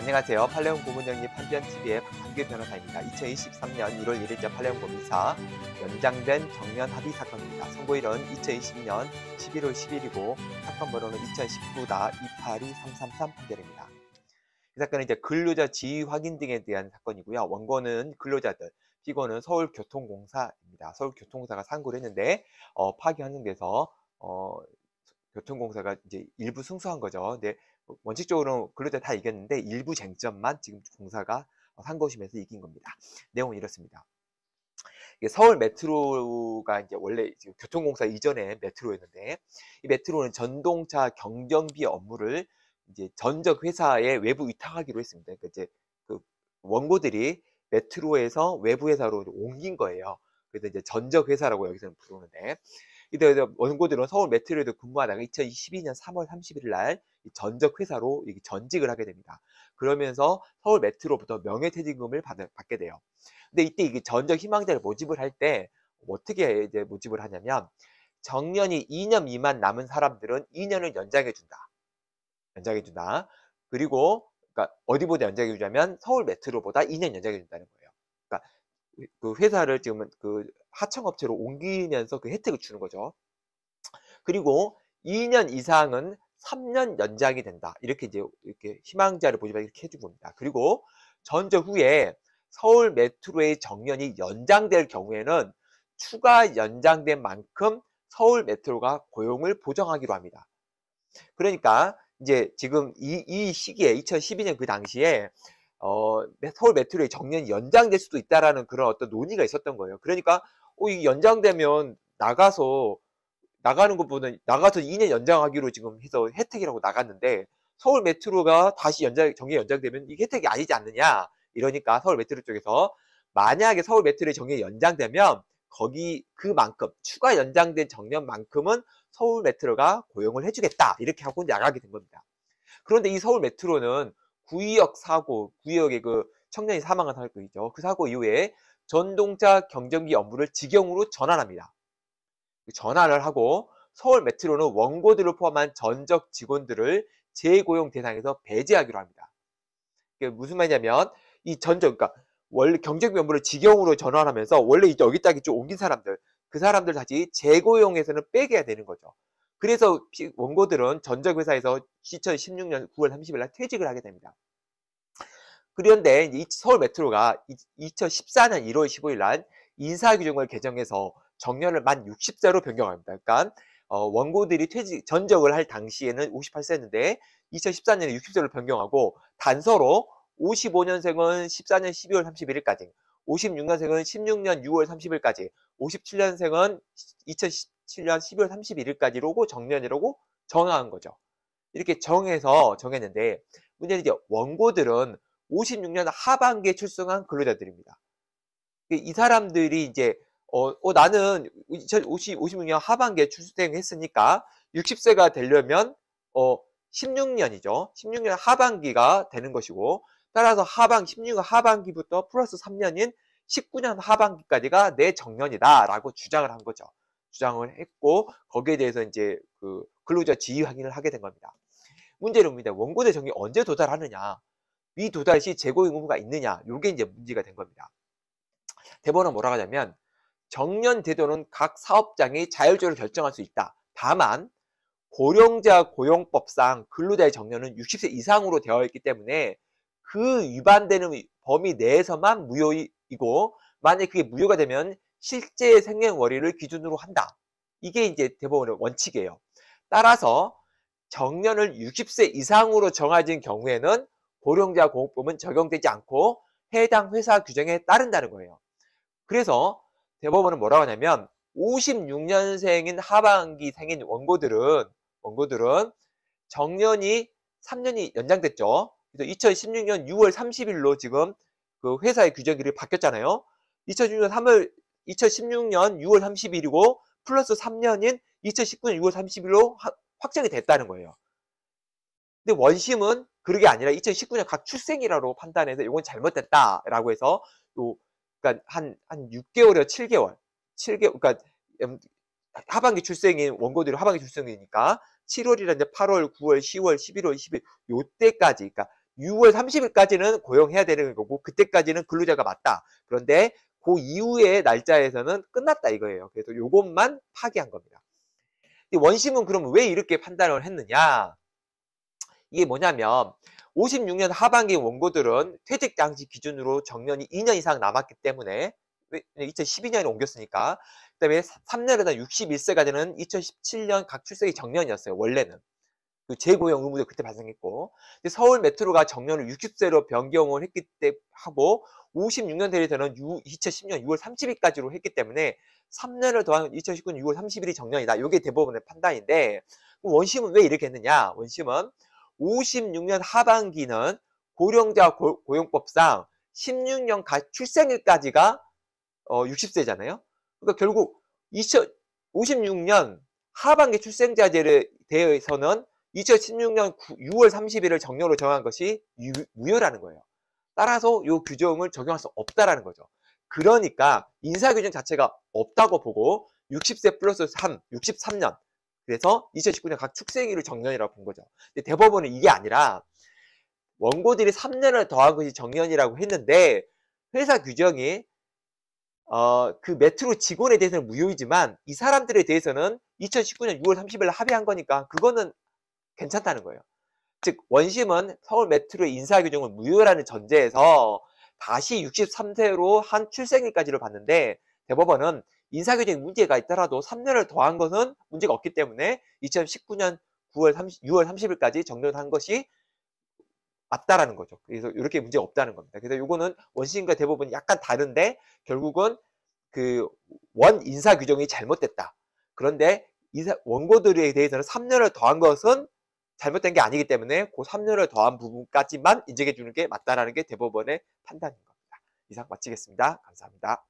안녕하세요. 팔레온 고문영리 판변TV의 박한규 변호사입니다. 2023년 1월 1일자 팔레온 고민사 연장된 정면 합의 사건입니다. 선고일은 2020년 11월 10일이고 사건 번호는 2019-282-333 판결입니다. 이 사건은 이제 근로자 지위 확인 등에 대한 사건이고요. 원고는 근로자들, 피고는 서울교통공사입니다. 서울교통공사가 상고를 했는데 어, 파기 환송돼서 어, 교통공사가 이제 일부 승소한 거죠. 근데 뭐 원칙적으로 근로자 다 이겼는데 일부 쟁점만 지금 공사가 상고심에서 이긴 겁니다. 내용은 이렇습니다. 서울 메트로가 이제 원래 교통공사 이전에 메트로였는데 이 메트로는 전동차 경정비 업무를 이제 전적 회사에 외부 위탁하기로 했습니다. 그러니까 이제 그 원고들이 메트로에서 외부 회사로 옮긴 거예요. 그래서 이제 전적 회사라고 여기서는 부르는데 이때 원고들은 서울 메트로에도 근무하다가 2012년 3월 31일 날 전적 회사로 전직을 하게 됩니다. 그러면서 서울 메트로부터 명예퇴직금을 받, 게 돼요. 근데 이때 이게 전적 희망자를 모집을 할때 뭐 어떻게 이제 모집을 하냐면 정년이 2년 미만 남은 사람들은 2년을 연장해 준다. 연장해 준다. 그리고 그러니까 어디보다 연장해 주자면 서울 메트로보다 2년 연장해 준다는 거예요. 그러니까 그 회사를 지금 그 하청업체로 옮기면서 그 혜택을 주는 거죠. 그리고 2년 이상은 3년 연장이 된다. 이렇게 이제 이렇게 희망자를 보지만 이렇게 해준 겁니다. 그리고 전제 후에 서울 메트로의 정년이 연장될 경우에는 추가 연장된 만큼 서울 메트로가 고용을 보정하기로 합니다. 그러니까 이제 지금 이, 이 시기에 2012년 그 당시에 어, 서울 메트로의 정년이 연장될 수도 있다라는 그런 어떤 논의가 있었던 거예요. 그러니까 어, 이 연장되면 나가서 나가는 것보다는 나가서 2년 연장하기로 지금 해서 혜택이라고 나갔는데 서울 메트로가 다시 연장 정계 연장되면 이게 혜택이 아니지 않느냐 이러니까 서울 메트로 쪽에서 만약에 서울 메트로의 정년이 연장되면 거기 그만큼 추가 연장된 정년만큼은 서울 메트로가 고용을 해주겠다 이렇게 하고 나가게 된 겁니다. 그런데 이 서울 메트로는 구의역 사고, 구의역의 그 청년이 사망한 사고 이죠그 사고 이후에 전동차 경전기 업무를 직영으로 전환합니다. 그 전환을 하고 서울 메트로는 원고들을 포함한 전적 직원들을 재고용 대상에서 배제하기로 합니다. 그게 무슨 말이냐면 이 전적 그러니까 원래 경쟁기 업무를 직영으로 전환하면서 원래 이제 여기 다 이쪽 옮긴 사람들 그 사람들 다시 재고용에서는 빼게 해야 되는 거죠. 그래서 원고들은 전적회사에서 2016년 9월 30일 날 퇴직을 하게 됩니다. 그런데 서울 메트로가 2014년 1월 15일 날 인사 규정을 개정해서 정년을 만 60세로 변경합니다. 그러니까 어, 원고들이 퇴직 전적을 할 당시에는 58세였는데 2014년에 60세로 변경하고 단서로 55년생은 14년 12월 31일까지, 56년생은 16년 6월 30일까지, 57년생은 2010, 2017년 12월 31일까지로고 정년이라고 정한 거죠. 이렇게 정해서 정했는데 문제는 이제 원고들은 56년 하반기에 출생한 근로자들입니다. 그 이 사람들이 이제 어, 어 나는 2056년 하반기에 출생했으니까 60세가 되려면 어 16년이죠. 16년 하반기가 되는 것이고 따라서 하반 16년 하반기부터 플러스 3년인 19년 하반기까지가 내 정년이다라고 주장을 한 거죠. 주장을 했고 거기에 대해서 이제 그 근로자 지휘 확인을 하게 된 겁니다. 문제입니다. 원고 대정이 언제 도달하느냐, 미 도달 시 재고 의무가 있느냐, 요게 이제 문제가 된 겁니다. 대법원은 뭐라고 하냐면 정년 제도는 각 사업장이 자율적으로 결정할 수 있다. 다만 고령자 고용법상 근로자의 정년은 60세 이상으로 되어 있기 때문에 그 위반되는 범위 내에서만 무효이고 만약 에 그게 무효가 되면 실제 생년월일을 기준으로 한다. 이게 이제 대법원의 원칙이에요. 따라서 정년을 60세 이상으로 정해진 경우에는 고령자 공업법은 적용되지 않고 해당 회사 규정에 따른다는 거예요. 그래서 대법원은 뭐라고 하냐면 56년생인 하반기 생인 원고들은 원고들은 정년이 3년이 연장됐죠. 그래서 2016년 6월 30일로 지금 그 회사의 규정이 바뀌었잖아요. 2016년 3월 2016년 6월 30일이고 플러스 3년인 2019년 6월 30일로 확정이 됐다는 거예요. 근데 원심은 그게 아니라 2019년 각 출생이라고 판단해서 이건 잘못됐다라고 해서 또 그러니까 한 한 6개월이나 7개월, 7개월 그러니까 음, 하반기 출생인 원고들이 하반기 출생이니까 7월이라 이제 8월, 9월, 10월, 11월, 1 2월 요때까지 그러니까 6월 30일까지는 고용해야 되는 거고 그때까지는 근로자가 맞다. 그런데 그 이후의 날짜에서는 끝났다 이거예요. 그래서 이것만 파기한 겁니다. 원심은 그럼 왜 이렇게 판단을 했느냐? 이게 뭐냐면 56년 하반기 원고들은 퇴직 당시 기준으로 정년이 2년 이상 남았기 때문에 2012년에 옮겼으니까 그다음에 3년에다 61세가 되는 2017년 각 출석이 정년이었어요 원래는 그 재고용 의무도 그때 발생했고 서울 메트로가 정년을 60세로 변경을 했기 때 하고 56년 대리 되는 2010년 6월 30일까지로 했기 때문에 3년을 더한 2019년 6월 30일이 정년이다. 이게 대법원의 판단인데 원심은 왜 이렇게 했느냐? 원심은 56년 하반기는 고령자 고, 용법상 16년 가 출생일까지가 어, 60세잖아요. 그러니까 결국 2056년 하반기 출생자제에 대해서는 2016년 6월 30일을 정년으로 정한 것이 유, 무효라는 거예요. 따라서 이 규정을 적용할 수 없다라는 거죠. 그러니까 인사규정 자체가 없다고 보고 60세 플러스 3, 63년 그래서 2019년 각 축생일을 정년이라고 본 거죠. 근데 대법원은 이게 아니라 원고들이 3년을 더한 것이 정년이라고 했는데 회사 규정이 어, 그 메트로 직원에 대해서는 무효이지만 이 사람들에 대해서는 2019년 6월 30일 합의한 거니까 그거는 괜찮다는 거예요. 즉 원심은 서울 메트로의 인사규정을 무효라는 전제에서 다시 63세로 한 출생일까지를 봤는데 대법원은 인사규정에 문제가 있더라도 3년을 더한 것은 문제가 없기 때문에 2019년 9월 30, 6월 30일까지 정년한 것이 맞다라는 거죠. 그래서 이렇게 문제 없다는 겁니다. 그래서 이거는 원심과 대법원이 약간 다른데 결국은 그 원 인사 규정이 잘못됐다. 그런데 원고들에 대해서는 3년을 더한 것은 잘못된 게 아니기 때문에 그 3년을 더한 부분까지만 인정해 주는 게 맞다라는 게 대법원의 판단인 겁니다. 이상 마치겠습니다. 감사합니다.